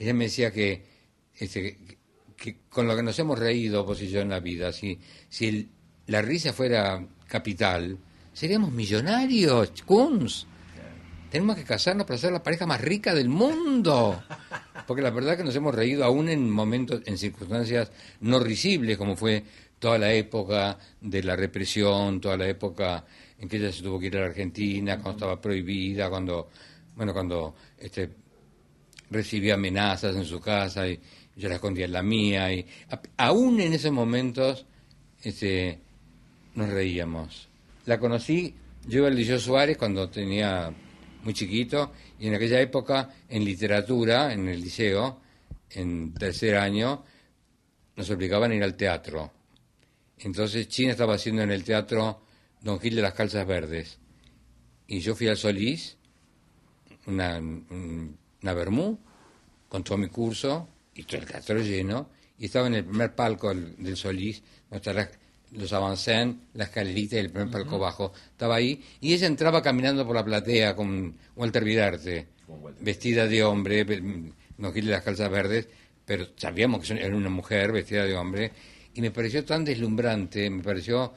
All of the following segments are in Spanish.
Ella me decía este, que, con lo que nos hemos reído oposición y en la vida, si, si la risa fuera capital, seríamos millonarios, cuns. Tenemos que casarnos para ser la pareja más rica del mundo. Porque la verdad que nos hemos reído aún en momentos, en circunstancias no risibles, como fue toda la época de la represión, toda la época en que ella se tuvo que ir a la Argentina, cuando estaba prohibida, cuando, bueno, cuando este, recibía amenazas en su casa y yo la escondía en la mía. Y aún en esos momentos este, nos reíamos. La conocí, yo iba al Liceo Suárez cuando tenía muy chiquito y en aquella época en literatura, en el liceo, en tercer año, nos obligaban a ir al teatro. Entonces China estaba haciendo en el teatro Don Gil de las Calzas Verdes. Y yo fui al Solís, una, una Bermú, con todo mi curso, y todo el teatro lleno, y estaba en el primer palco del Solís, donde los avancén, la escalerita y el primer palco bajo, estaba ahí, y ella entraba caminando por la platea con Walter Vidarte, vestida de hombre, no quiere las calzas verdes, pero sabíamos que era una mujer vestida de hombre, y me pareció tan deslumbrante, me pareció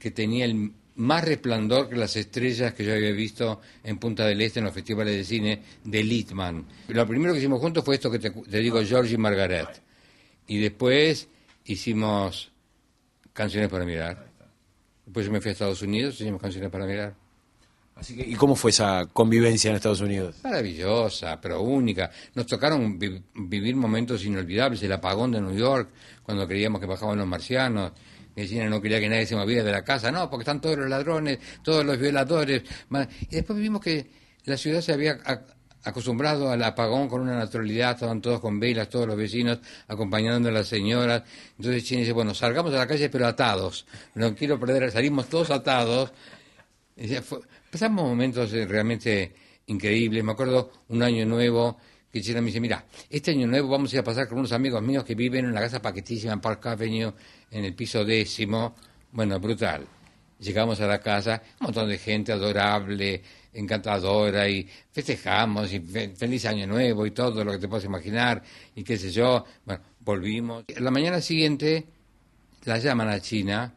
que tenía el, más resplandor que las estrellas que yo había visto en Punta del Este en los festivales de cine de Litman. Lo primero que hicimos juntos fue esto que te, digo, George y Margaret. Y después hicimos Canciones para Mirar. Después yo me fui a Estados Unidos, y hicimos Canciones para Mirar. ¿Y cómo fue esa convivencia en Estados Unidos? Maravillosa, pero única. Nos tocaron vivir momentos inolvidables, el apagón de New York, cuando creíamos que bajaban los marcianos, Medicina no quería que nadie se moviera de la casa, no, porque están todos los ladrones, todos los violadores. Y después vimos que la ciudad se había acostumbrado al apagón con una naturalidad, estaban todos con velas, todos los vecinos acompañando a las señoras. Entonces Chini dice, bueno, salgamos a la calle pero atados, no quiero perder, salimos todos atados. pasamos momentos eh, realmente increíbles, me acuerdo un año nuevo China me dice, mira, este año nuevo vamos a ir a pasar con unos amigos míos que viven en la casa paquetísima en Park Avenue, en el piso décimo. Bueno, brutal. Llegamos a la casa, un montón de gente adorable, encantadora, y festejamos, y feliz año nuevo, y todo lo que te puedas imaginar, y qué sé yo. Bueno, volvimos. La mañana siguiente la llaman a China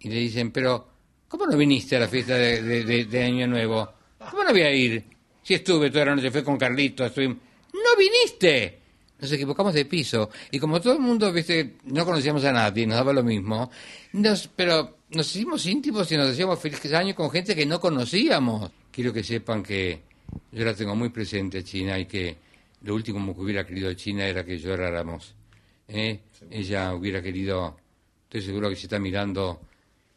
y le dicen, pero, ¿cómo no viniste a la fiesta de Año Nuevo? ¿Cómo no voy a ir? Sí estuve toda la noche, fue con Carlito ¡No viniste! Nos equivocamos de piso. Y como todo el mundo, viste, no conocíamos a nadie, nos daba lo mismo, nos, pero nos hicimos íntimos y nos hacíamos felices años con gente que no conocíamos. Quiero que sepan que yo la tengo muy presente China y que lo último que hubiera querido China era que lloráramos. ¿eh? Ella hubiera querido, estoy seguro que se está mirando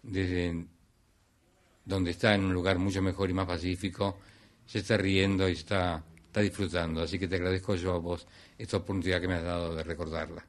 desde donde está en un lugar mucho mejor y más pacífico, se está riendo y está, está disfrutando. Así que te agradezco yo a vos esta oportunidad que me has dado de recordarla.